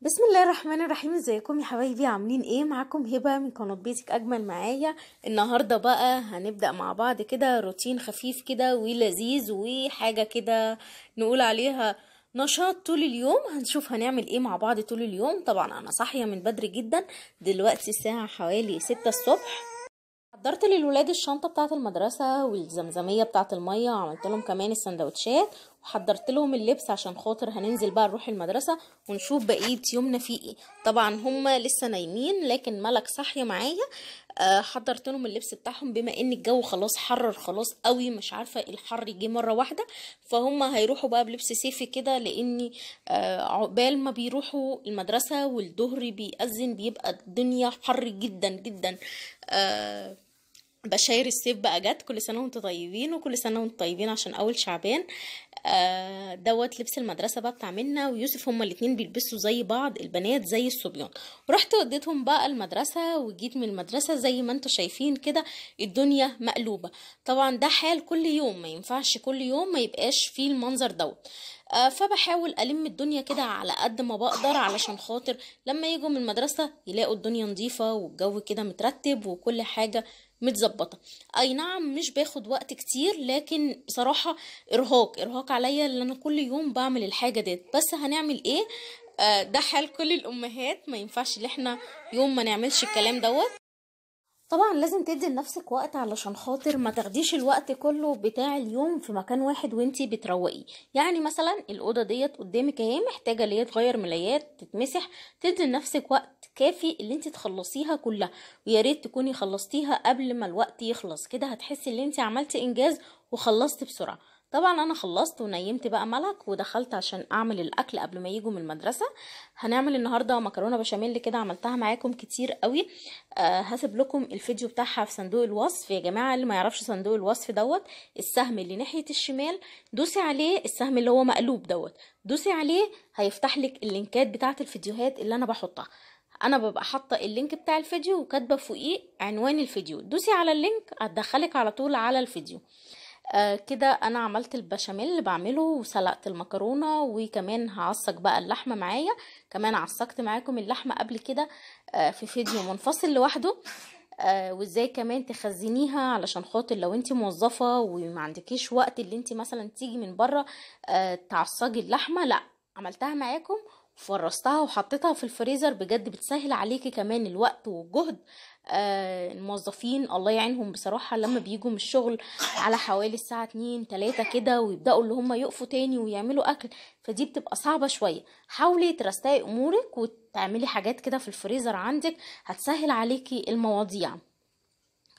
بسم الله الرحمن الرحيم ازيكم يا حبايبي عاملين ايه معاكم هبه من قناه بيتك اجمل معايا النهارده بقى هنبدا مع بعض كده روتين خفيف كده ولذيذ وحاجه كده نقول عليها نشاط طول اليوم هنشوف هنعمل ايه مع بعض طول اليوم طبعا انا صاحيه من بدري جدا دلوقتي الساعه حوالي ستة الصبح حضرت للولاد الشنطة بتاعة المدرسة والزمزمية بتاعة المية وعملت لهم كمان السندوتشات حضرت لهم اللبس عشان خاطر هننزل بقى نروح المدرسه ونشوف بقيه يومنا فيه ايه طبعا هما لسه نايمين لكن ملك صاحيه معايا آه، حضرت لهم اللبس بتاعهم بما ان الجو خلاص حرر خلاص قوي مش عارفه الحر جه مره واحده فهم هيروحوا بقى بلبس صيفي كده لان آه، عقبال ما بيروحوا المدرسه والظهر بيأذن بيبقى الدنيا حر جدا جدا آه، بشاير السيف بقى جت كل سنه وانتم طيبين وكل سنه وانتم طيبين عشان اول شعبان آه دوت لبس المدرسه بقى بتاع منا ويوسف هما الاثنين بيلبسوا زي بعض البنات زي الصبيان رحت وديتهم بقى المدرسه وجيت من المدرسه زي ما انتم شايفين كده الدنيا مقلوبه طبعا ده حال كل يوم ما ينفعش كل يوم ما يبقاش فيه المنظر دوت آه، فبحاول ألم الدنيا كده على قد ما بقدر علشان خاطر لما يجوا من المدرسة يلاقوا الدنيا نظيفة والجو كده مترتب وكل حاجة متظبطه اي نعم مش باخد وقت كتير لكن بصراحه ارهاق ارهاق عليا ان انا كل يوم بعمل الحاجه ديت بس هنعمل ايه آه، ده حال كل الامهات ما ينفعش ان احنا يوم ما نعملش الكلام دوت طبعا لازم تدي لنفسك وقت علشان خاطر ما تاخديش الوقت كله بتاع اليوم في مكان واحد وانتي بتروقي يعني مثلا الاوضه ديت قدامك اهي محتاجه اللي تغير ملايات تتمسح تدي لنفسك وقت كافي اللي انت تخلصيها كلها ويا ريت تكوني خلصتيها قبل ما الوقت يخلص كده هتحسي ان انت عملتي انجاز وخلصتي بسرعه طبعا انا خلصت ونيمت بقى ملك ودخلت عشان اعمل الاكل قبل ما يجوا من المدرسه هنعمل النهارده مكرونه بشاميل كده عملتها معاكم كتير قوي آه هسيب لكم الفيديو بتاعها في صندوق الوصف يا جماعه اللي ما يعرفش صندوق الوصف دوت السهم اللي ناحيه الشمال دوسي عليه السهم اللي هو مقلوب دوت دوسي عليه هيفتح لك اللينكات بتاعه الفيديوهات اللي انا بحطها انا ببقى حاطه اللينك بتاع الفيديو وكاتبه فوقيه عنوان الفيديو دوسي على اللينك هتدخلك على طول على الفيديو آه كده انا عملت البشاميل اللي بعمله وسلقت المكرونه وكمان هعصق بقى اللحمه معايا كمان عصقت معاكم اللحمه قبل كده آه في فيديو منفصل لوحده آه وازاي كمان تخزنيها علشان خاطر لو انت موظفه وما عندكيش وقت اللي انت مثلا تيجي من بره آه تعصجي اللحمه لا عملتها معاكم وفرستها وحطيتها في الفريزر بجد بتسهل عليكي كمان الوقت والجهد آه، الموظفين الله يعينهم بصراحه لما بيجوا من الشغل على حوالي الساعه 2 3 كده ويبداوا اللي هم يقفوا تاني ويعملوا اكل فدي بتبقى صعبه شويه حاولي ترستقي امورك وتعملي حاجات كده في الفريزر عندك هتسهل عليكي المواضيع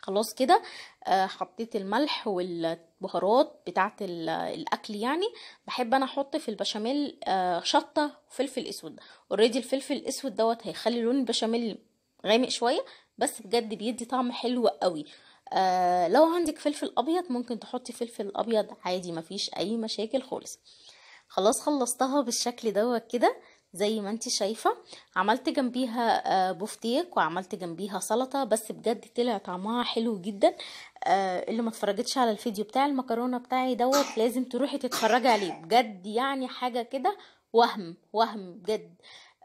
خلاص كده آه، حطيت الملح والبهارات بتاعه الاكل يعني بحب انا احط في البشاميل آه، شطه وفلفل اسود اوريدي الفلفل الاسود دوت هيخلي لون البشاميل غامق شويه بس بجد بيدي طعم حلو قوي آه لو عندك فلفل ابيض ممكن تحطي فلفل ابيض عادي مفيش اي مشاكل خالص خلاص خلصتها بالشكل دوت كده زي ما انت شايفة عملت جنبيها آه، بوفتيك وعملت جنبيها سلطة بس بجد طلع طعمها حلو جدا آه، اللي ما اتفرجتش على الفيديو بتاع المكرونة بتاعي دوت لازم تروحي تتفرجي عليه بجد يعني حاجة كده وهم وهم بجد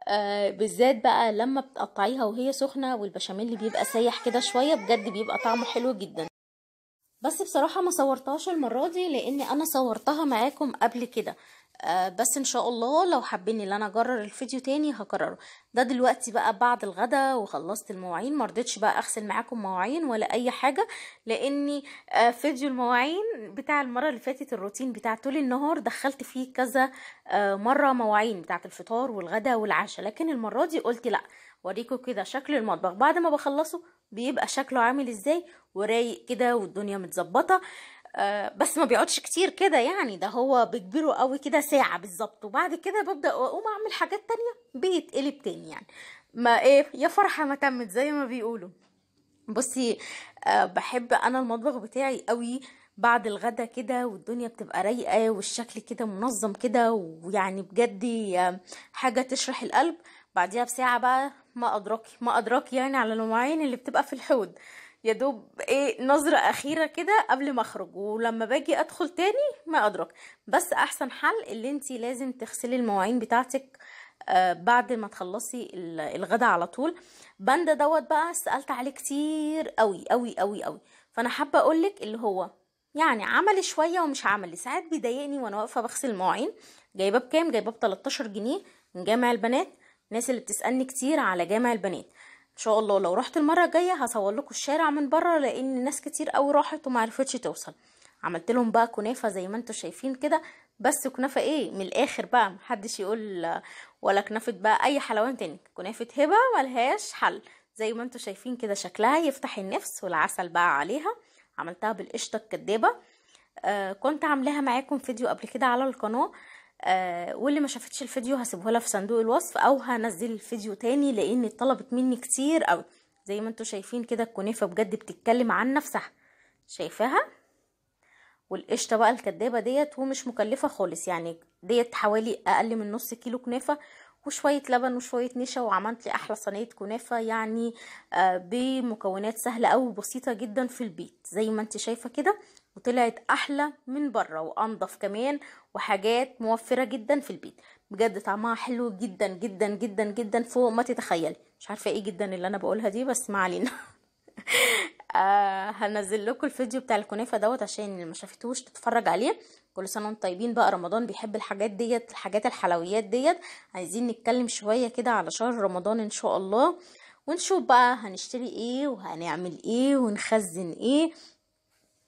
آه، بالذات بقى لما بتقطعيها وهي سخنه والبشاميل بيبقى سايح كده شويه بجد بيبقى طعمه حلو جدا بس بصراحه ما صورتهاش المره دي لاني انا صورتها معاكم قبل كده آه، بس ان شاء الله لو حابين ان انا اكرر الفيديو تاني هكرره ده دلوقتي بقى بعد الغدا وخلصت المواعين مرضتش بقى اغسل معاكم مواعين ولا اي حاجه لاني آه، فيديو المواعين بتاع المره اللي فاتت الروتين بتاع طول النهار دخلت فيه كذا آه، مره مواعين بتاعه الفطار والغدا والعشاء لكن المره دي قلت لا وريكم كده شكل المطبخ بعد ما بخلصه بيبقى شكله عامل ازاي ورايق كده والدنيا متظبطه آه، بس ما بيقعدش كتير كده يعني ده هو بكبره قوي كده ساعة بالظبط وبعد كده ببدأ اقوم اعمل حاجات تانية بيتقلب تاني يعني ما ايه يا فرحة ما تمت زي ما بيقولوا بصي أه بحب انا المطبخ بتاعي قوي بعد الغدا كده والدنيا بتبقى رايقه والشكل كده منظم كده ويعني بجد آه، حاجه تشرح القلب بعديها بساعه بقى ما ادراكي ما ادراكي يعني على المواعين اللي بتبقى في الحوض يا دوب ايه نظره اخيره كده قبل ما اخرج ولما باجي ادخل تاني ما ادرك بس احسن حل اللي انت لازم تغسلي المواعين بتاعتك آه، بعد ما تخلصي الغدا على طول بند دوت بقى سالت عليه كتير قوي قوي قوي قوي فانا حابه اقولك اللي هو يعني عملي شويه ومش عملي ساعات بيضايقني وانا واقفه بغسل المواعين جايباه بكام جايباه ب 13 جنيه من جامع البنات الناس اللي بتسالني كتير على جامع البنات ان شاء الله لو رحت المره الجايه هصور لكم الشارع من بره لان ناس كتير قوي راحت وما عرفتش توصل عملت لهم بقى كنافه زي ما انتم شايفين كده بس كنافه ايه من الاخر بقى محدش يقول ولا كنافه بقى اي حلوان تاني كنافه هبه ملهاش حل زي ما انتم شايفين كده شكلها يفتح النفس والعسل بقى عليها عملتها بالقشطه الكدابه آه كنت عاملاها معاكم فيديو قبل كده على القناه آه، واللي ما شافتش الفيديو هسيبه لها في صندوق الوصف او هنزل الفيديو تاني لان اتطلبت مني كتير او زي ما انتوا شايفين كده الكنيفة بجد بتتكلم عن نفسها شايفاها والقشطه بقى الكدابه ديت ومش مكلفه خالص يعني ديت حوالي اقل من نص كيلو كنافه وشوية لبن وشوية نشا وعملت لي أحلى صينية كنافة يعني آه، بمكونات سهلة أو بسيطة جدا في البيت زي ما انت شايفة كده وطلعت احلى من بره وانضف كمان وحاجات موفره جدا في البيت بجد طعمها حلو جدا جدا جدا جدا فوق ما تتخيلي مش عارفه ايه جدا اللي انا بقولها دي بس ما علينا آه هنزل لكم الفيديو بتاع الكنافه دوت عشان اللي ما شافتوش تتفرج عليه كل سنه وانتم طيبين بقى رمضان بيحب الحاجات ديت الحاجات الحلويات ديت عايزين نتكلم شويه كده على شهر رمضان ان شاء الله ونشوف بقى هنشتري ايه وهنعمل ايه ونخزن ايه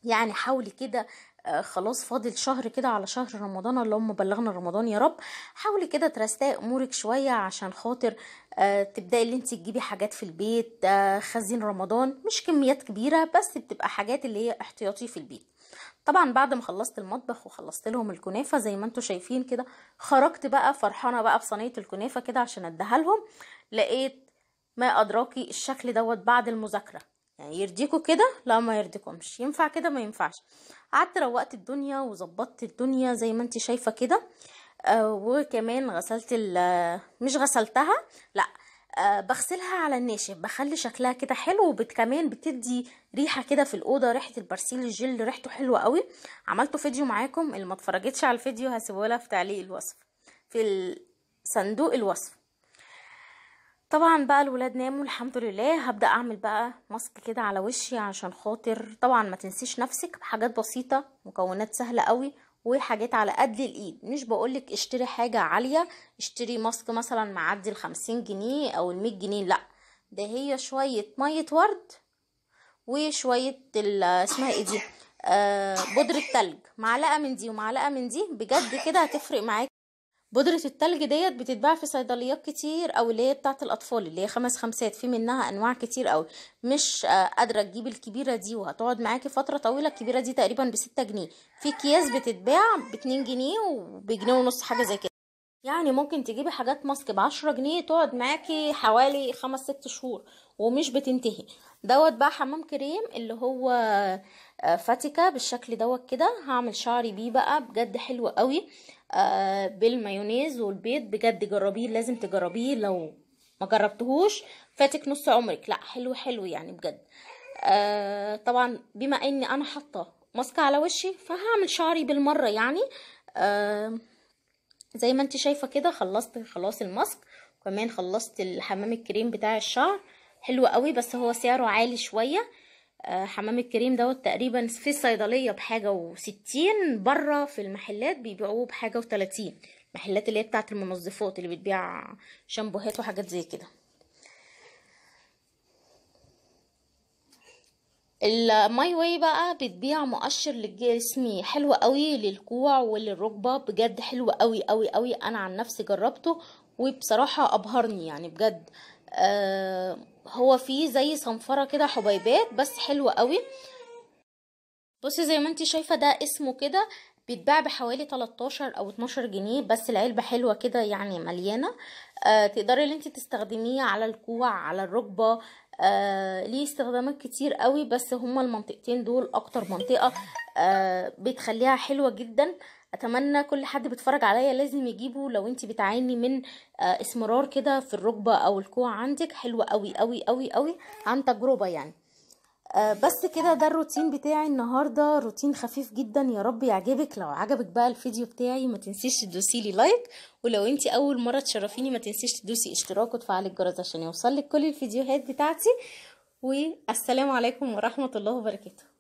يعني حاولي كده آه، خلاص فاضل شهر كده على شهر رمضان اللهم بلغنا رمضان يا رب حاولي كده ترستي امورك شويه عشان خاطر آه، تبداي اللي انت تجيبي حاجات في البيت آه، خزين رمضان مش كميات كبيره بس بتبقى حاجات اللي هي احتياطي في البيت طبعا بعد ما خلصت المطبخ وخلصت لهم الكنافه زي ما انتم شايفين كده خرجت بقى فرحانه بقى بصينيه الكنافه كده عشان اديها لهم لقيت ما ادراكي الشكل دوت بعد المذاكره يرضيكوا كده لا ما يرضيكمش ينفع كده ما ينفعش قعدت روقت الدنيا وظبطت الدنيا زي ما انت شايفه كده آه، وكمان غسلت مش غسلتها لا آه، بغسلها على الناشف بخلي شكلها كده حلو وكمان بتدي ريحه كده في الاوضه ريحه البرسيل الجل ريحته حلوه قوي عملته فيديو معاكم اللي ما اتفرجتش على الفيديو هسيبه لها في تعليق الوصف في صندوق الوصف طبعا بقى الولاد ناموا الحمد لله هبدا اعمل بقى ماسك كده على وشي عشان خاطر طبعا ما تنسيش نفسك بحاجات بسيطه مكونات سهله قوي وحاجات على قد الايد مش بقولك اشتري حاجه عاليه اشتري ماسك مثلا معدي الخمسين جنيه او المية جنيه لا ده هي شويه ميه ورد وشويه اسمها ايه دي آه بودره تلج معلقه من دي ومعلقه من دي بجد كده هتفرق معاك بودرة التلج ديت بتتباع في صيدليات كتير او اللي هي بتاعه الاطفال اللي هي خمس خمسات في منها انواع كتير اوي مش آه، قادره تجيب الكبيره دي وهتقعد معاكي فتره طويله الكبيره دي تقريبا بستة جنيه في اكياس بتتباع باتنين جنيه وبجنيه ونص حاجه زي كده يعني ممكن تجيبي حاجات ماسك بعشرة جنيه تقعد معاكي حوالي خمس ست شهور ومش بتنتهي دوت بقى حمام كريم اللي هو آه، فاتيكا بالشكل دوت كده هعمل شعري بيه بقى بجد حلو قوي آه، بالمايونيز والبيض بجد جربيه لازم تجربيه لو ما جربتهوش فاتك نص عمرك لا حلو حلو يعني بجد آه طبعا بما اني انا حاطه ماسكه على وشي فهعمل شعري بالمره يعني آه زي ما انت شايفه كده خلصت خلاص الماسك وكمان خلصت الحمام الكريم بتاع الشعر حلو قوي بس هو سعره عالي شويه آه، حمام الكريم دوت تقريبا في الصيدليه بحاجه وستين بره في المحلات بيبيعوه بحاجه وتلاتين المحلات اللي هي بتاعه المنظفات اللي بتبيع شامبوهات وحاجات زي كده الماي واي بقى بتبيع مؤشر للجسم حلو قوي للكوع وللركبه بجد حلو قوي قوي قوي انا عن نفسي جربته وبصراحه ابهرني يعني بجد آه هو فيه زي صنفره كده حبيبات بس حلوه قوي بصي زي ما انت شايفه ده اسمه كده بيتباع بحوالي 13 او 12 جنيه بس العلبه حلوه كده يعني مليانه آه تقدري ان انت تستخدميه على الكوع على الركبه آه ليه استخدامات كتير قوي بس هما المنطقتين دول اكتر منطقه آه بتخليها حلوه جدا اتمنى كل حد بيتفرج عليا لازم يجيبه لو انت بتعاني من اسمرار آه، كده في الركبه او الكوع عندك حلوه قوي قوي قوي قوي عن تجربه يعني آه، بس كده ده الروتين بتاعي النهارده روتين خفيف جدا يا رب يعجبك لو عجبك بقى الفيديو بتاعي ما تنسيش تدوسي لي لايك ولو انت اول مره تشرفيني ما تنسيش تدوسي اشتراك وتفعلي الجرس عشان يوصلك كل الفيديوهات بتاعتي والسلام عليكم ورحمه الله وبركاته